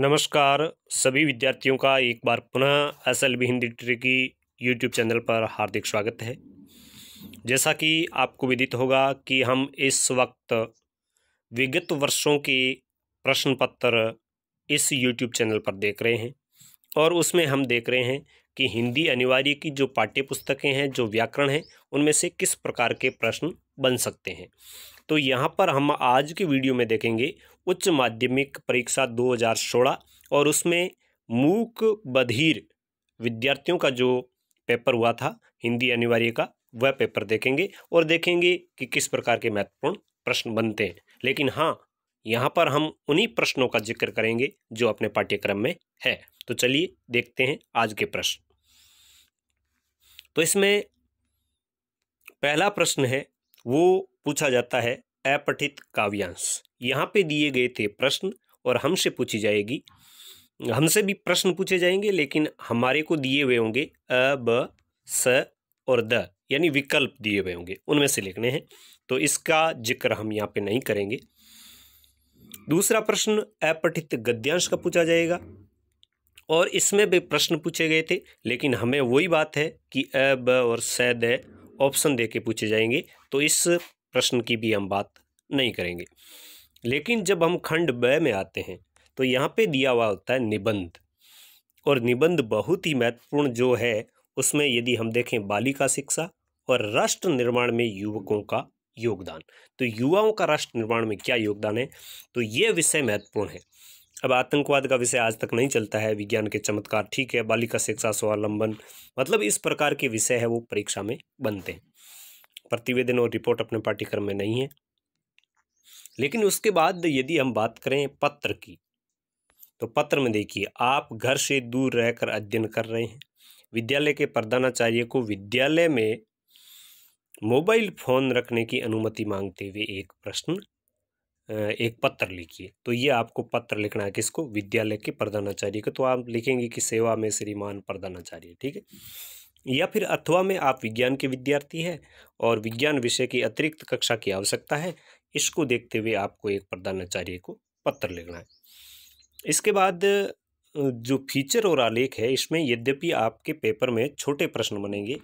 नमस्कार सभी विद्यार्थियों का एक बार पुनः एस एल बी हिंदी की यूट्यूब चैनल पर हार्दिक स्वागत है जैसा कि आपको विदित होगा कि हम इस वक्त विगत वर्षों के प्रश्न पत्र इस यूट्यूब चैनल पर देख रहे हैं और उसमें हम देख रहे हैं कि हिंदी अनिवार्य की जो पाठ्य पुस्तकें हैं जो व्याकरण हैं उनमें से किस प्रकार के प्रश्न बन सकते हैं तो यहाँ पर हम आज के वीडियो में देखेंगे उच्च माध्यमिक परीक्षा 2016 और उसमें मूक बधिर विद्यार्थियों का जो पेपर हुआ था हिंदी अनिवार्य का वह पेपर देखेंगे और देखेंगे कि किस प्रकार के महत्वपूर्ण प्रश्न बनते हैं लेकिन हाँ यहाँ पर हम उन्हीं प्रश्नों का जिक्र करेंगे जो अपने पाठ्यक्रम में है तो चलिए देखते हैं आज के प्रश्न तो इसमें पहला प्रश्न है वो पूछा जाता है अपठित काव्यांश यहाँ पे दिए गए थे प्रश्न और हमसे पूछी जाएगी हमसे भी प्रश्न पूछे जाएंगे लेकिन हमारे को दिए हुए होंगे अ ब स और द यानी विकल्प दिए हुए होंगे उनमें से लिखने हैं तो इसका जिक्र हम यहाँ पे नहीं करेंगे दूसरा प्रश्न अपठित गद्यांश का पूछा जाएगा और इसमें भी प्रश्न पूछे गए थे लेकिन हमें वही बात है कि अ ब और स द ऑप्शन दे के पूछे जाएंगे तो इस प्रश्न की भी हम बात नहीं करेंगे लेकिन जब हम खंड ब में आते हैं तो यहाँ पे दिया हुआ होता है निबंध और निबंध बहुत ही महत्वपूर्ण जो है उसमें यदि हम देखें बालिका शिक्षा और राष्ट्र निर्माण में युवकों का योगदान तो युवाओं का राष्ट्र निर्माण में क्या योगदान है तो ये विषय महत्वपूर्ण है अब आतंकवाद का विषय आज तक नहीं चलता है विज्ञान के चमत्कार ठीक है बालिका शिक्षा स्वावलंबन मतलब इस प्रकार के विषय है वो परीक्षा में बनते हैं प्रतिवेदन और रिपोर्ट अपने पाठ्यक्रम में नहीं है लेकिन उसके बाद यदि हम बात करें पत्र की तो पत्र में देखिए आप घर से दूर रहकर अध्ययन कर रहे हैं विद्यालय के प्रधानाचार्य को विद्यालय में मोबाइल फ़ोन रखने की अनुमति मांगते हुए एक प्रश्न एक पत्र लिखिए तो ये आपको पत्र लिखना है किसको विद्यालय के प्रधानाचार्य को तो आप लिखेंगे कि सेवा में श्रीमान प्रधानाचार्य ठीक है या फिर अथवा में आप विज्ञान के विद्यार्थी हैं और विज्ञान विषय की अतिरिक्त कक्षा की आवश्यकता है इसको देखते हुए आपको एक प्रधानाचार्य को पत्र लिखना है इसके बाद जो फीचर और आलेख है इसमें यद्यपि आपके पेपर में छोटे प्रश्न बनेंगे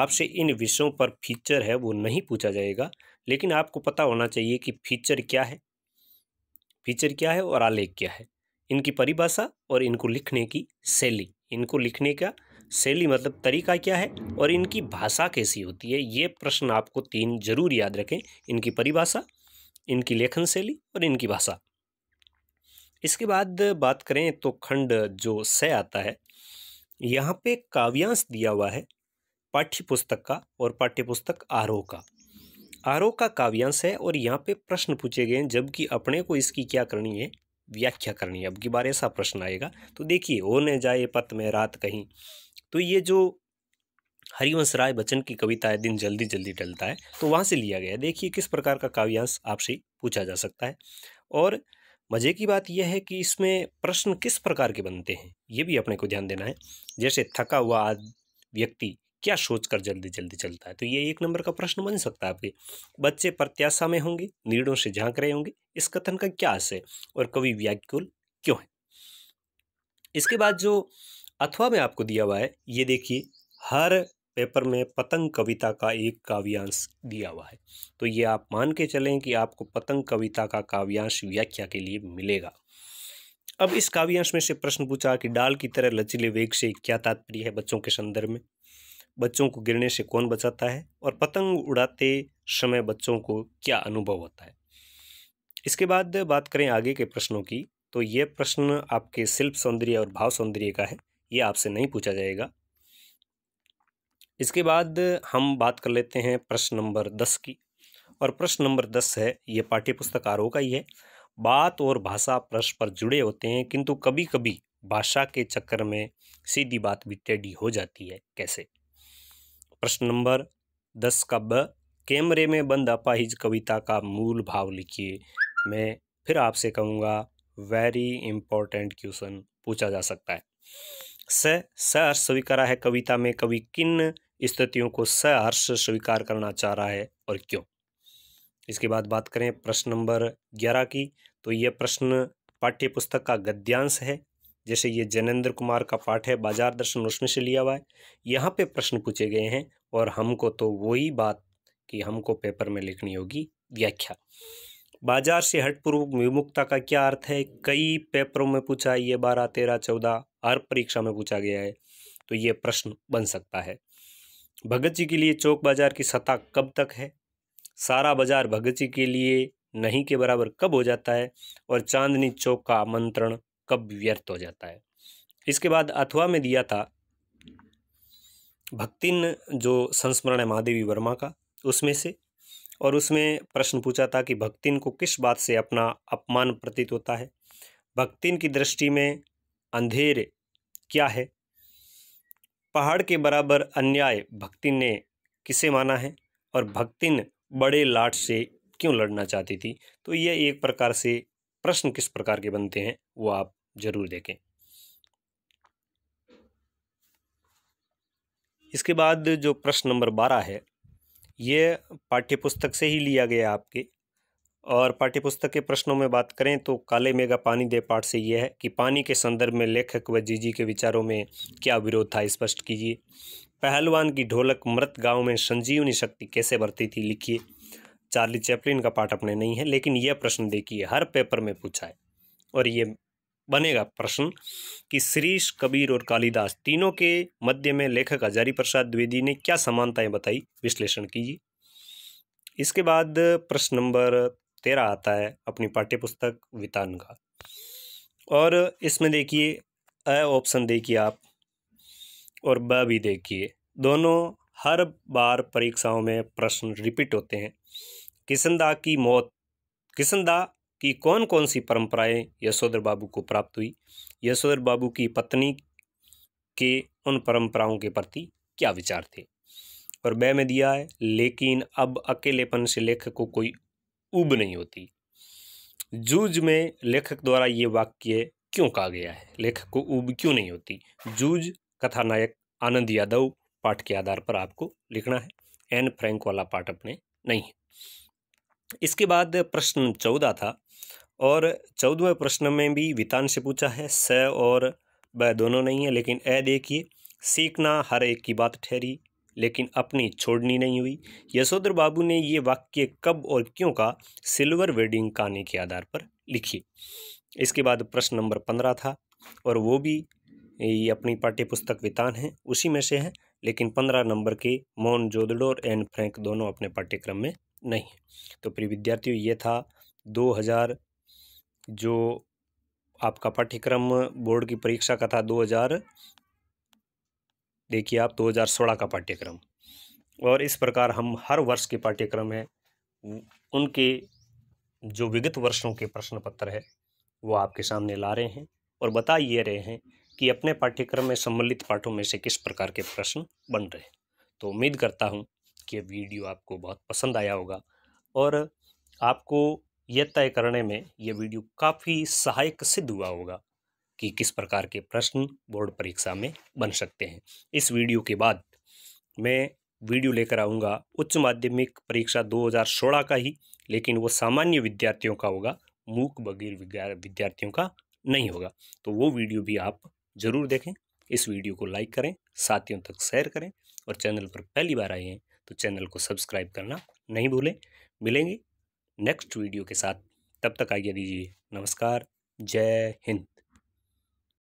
आपसे इन विषयों पर फीचर है वो नहीं पूछा जाएगा लेकिन आपको पता होना चाहिए कि फीचर क्या है फीचर क्या है और आलेख क्या है इनकी परिभाषा और इनको लिखने की शैली इनको लिखने का शैली मतलब तरीका क्या है और इनकी भाषा कैसी होती है ये प्रश्न आपको तीन जरूर याद रखें इनकी परिभाषा इनकी लेखन शैली और इनकी भाषा इसके बाद बात करें तो खंड जो स आता है यहाँ पे काव्यांश दिया हुआ है पाठ्य पुस्तक का और पाठ्य पुस्तक आरोह का आरोह का काव्यांश है और यहाँ पे प्रश्न पूछे गए हैं जबकि अपने को इसकी क्या करनी है व्याख्या करनी है अब की बार ऐसा प्रश्न आएगा तो देखिए होने जाए पत में रात कहीं तो ये जो हरिवंश राय बच्चन की कविता है दिन जल्दी जल्दी डलता है तो वहाँ से लिया गया देखिए किस प्रकार का काव्यांश आपसे पूछा जा सकता है और मज़े की बात यह है कि इसमें प्रश्न किस प्रकार के बनते हैं ये भी अपने को ध्यान देना है जैसे थका हुआ व्यक्ति क्या सोच कर जल्दी जल्दी चलता है तो ये एक नंबर का प्रश्न बन सकता है आपके बच्चे प्रत्याशा में होंगे नीड़ों से झांक रहे होंगे इस कथन का क्या आशय और कवि व्याकुल क्यों है इसके बाद जो अथवा में आपको दिया हुआ है ये देखिए हर पेपर में पतंग कविता का एक काव्यांश दिया हुआ है तो ये आप मान के चलें कि आपको पतंग कविता का काव्यांश व्याख्या के लिए मिलेगा अब इस काव्यांश में से प्रश्न पूछा कि डाल की तरह लचीले वेग से क्या तात्पर्य है बच्चों के संदर्भ में बच्चों को गिरने से कौन बचाता है और पतंग उड़ाते समय बच्चों को क्या अनुभव होता है इसके बाद बात करें आगे के प्रश्नों की तो ये प्रश्न आपके शिल्प सौंदर्य और भाव सौंदर्य का है ये आपसे नहीं पूछा जाएगा इसके बाद हम बात कर लेते हैं प्रश्न नंबर दस की और प्रश्न नंबर दस है ये पाठ्य पुस्तक आरोह का ही है बात और भाषा परस्पर जुड़े होते हैं किंतु कभी कभी भाषा के चक्कर में सीधी बात भी टेढ़ी हो जाती है कैसे प्रश्न नंबर दस का ब कैमरे में बंद अपाहिज कविता का मूल भाव लिखिए मैं फिर आपसे कहूँगा वेरी इंपॉर्टेंट क्वेश्चन पूछा जा सकता है स सर स्वीकारा है कविता में कवि किन स्थितियों को सहर्ष स्वीकार करना चाह रहा है और क्यों इसके बाद बात करें प्रश्न नंबर ग्यारह की तो यह प्रश्न पाठ्य पुस्तक का गद्यांश है जैसे ये जनेन्द्र कुमार का पाठ है बाजार दर्शन उसमें से लिया हुआ है यहाँ पे प्रश्न पूछे गए हैं और हमको तो वही बात कि हमको पेपर में लिखनी होगी व्याख्या बाजार से हट पूर्व विमुक्ता का क्या अर्थ है कई पेपरों में पूछा ये बारह तेरह चौदह हर परीक्षा में पूछा गया है तो ये प्रश्न बन सकता है भगत जी के लिए चौक बाजार की सत्ता कब तक है सारा बाजार भगत जी के लिए नहीं के बराबर कब हो जाता है और चांदनी चौक का आमंत्रण कब व्यर्थ हो जाता है इसके बाद अथवा में दिया था भक्तिन जो संस्मरण है महादेवी वर्मा का उसमें से और उसमें प्रश्न पूछा था कि भक्तिन को किस बात से अपना अपमान प्रतीत होता है भक्तिन की दृष्टि में अंधेर क्या है पहाड़ के बराबर अन्याय भक्तिन ने किसे माना है और भक्तिन बड़े लाट से क्यों लड़ना चाहती थी तो यह एक प्रकार से प्रश्न किस प्रकार के बनते हैं वो आप जरूर देखें इसके बाद जो प्रश्न नंबर बारह है यह पाठ्यपुस्तक से ही लिया गया आपके और पाठ्यपुस्तक के प्रश्नों में बात करें तो काले मेगा पानी दे पाठ से यह है कि पानी के संदर्भ में लेखक व जीजी के विचारों में क्या विरोध था स्पष्ट कीजिए पहलवान की ढोलक मृत गांव में संजीवनी शक्ति कैसे बढ़ती थी लिखिए चार्ली चैपलिन का पाठ अपने नहीं है लेकिन यह प्रश्न देखिए हर पेपर में पूछा है और ये बनेगा प्रश्न कि श्रीश कबीर और कालिदास तीनों के मध्य में लेखक हजारी प्रसाद द्विवेदी ने क्या समानताएं बताई विश्लेषण कीजिए इसके बाद प्रश्न नंबर तेरह आता है अपनी पाठ्य पुस्तक वितान का और इसमें देखिए अ ऑप्शन देखिए आप और ब भी देखिए दोनों हर बार परीक्षाओं में प्रश्न रिपीट होते हैं किशनदा की मौत किशनदा की कौन कौन सी परंपराएं यशोधर बाबू को प्राप्त हुई यशोधर बाबू की पत्नी के उन परंपराओं के प्रति क्या विचार थे और बह में दिया है लेकिन अब अकेलेपन से लेखक को कोई ऊब नहीं होती जूझ में लेखक द्वारा ये वाक्य क्यों कहा गया है लेखक को ऊब क्यों नहीं होती जूझ कथानायक आनंद यादव पाठ के आधार पर आपको लिखना है एन फ्रैंक वाला पाठ अपने नहीं है इसके बाद प्रश्न चौदह था और चौदहवें प्रश्न में भी वितान से पूछा है स और ब दोनों नहीं है लेकिन ए देखिए सीखना हर एक की बात ठहरी लेकिन अपनी छोड़नी नहीं हुई यशोधर बाबू ने ये वाक्य कब और क्यों का सिल्वर वेडिंग कहानी के आधार पर लिखी इसके बाद प्रश्न नंबर पंद्रह था और वो भी ये अपनी पाठ्य पुस्तक वितान है उसी में से है लेकिन पंद्रह नंबर के मोहन और एन फ्रैंक दोनों अपने पाठ्यक्रम में नहीं तो प्रिय विद्यार्थियों ये था हज़ार जो आपका पाठ्यक्रम बोर्ड की परीक्षा का था हज़ार देखिए आप 2016 का पाठ्यक्रम और इस प्रकार हम हर वर्ष के पाठ्यक्रम में उनके जो विगत वर्षों के प्रश्न पत्र है वो आपके सामने ला रहे हैं और बता ये रहे हैं कि अपने पाठ्यक्रम में सम्मिलित पाठों में से किस प्रकार के प्रश्न बन रहे हैं तो उम्मीद करता हूँ कि वीडियो आपको बहुत पसंद आया होगा और आपको यह तय करने में ये वीडियो काफ़ी सहायक सिद्ध हुआ होगा कि किस प्रकार के प्रश्न बोर्ड परीक्षा में बन सकते हैं इस वीडियो के बाद मैं वीडियो लेकर आऊँगा उच्च माध्यमिक परीक्षा दो का ही लेकिन वो सामान्य विद्यार्थियों का होगा मूक बगीर विद्यार्थियों का नहीं होगा तो वो वीडियो भी आप ज़रूर देखें इस वीडियो को लाइक करें साथियों तक शेयर करें और चैनल पर पहली बार आए हैं तो चैनल को सब्सक्राइब करना नहीं भूलें मिलेंगे नेक्स्ट वीडियो के साथ तब तक आइए दीजिए नमस्कार जय हिंद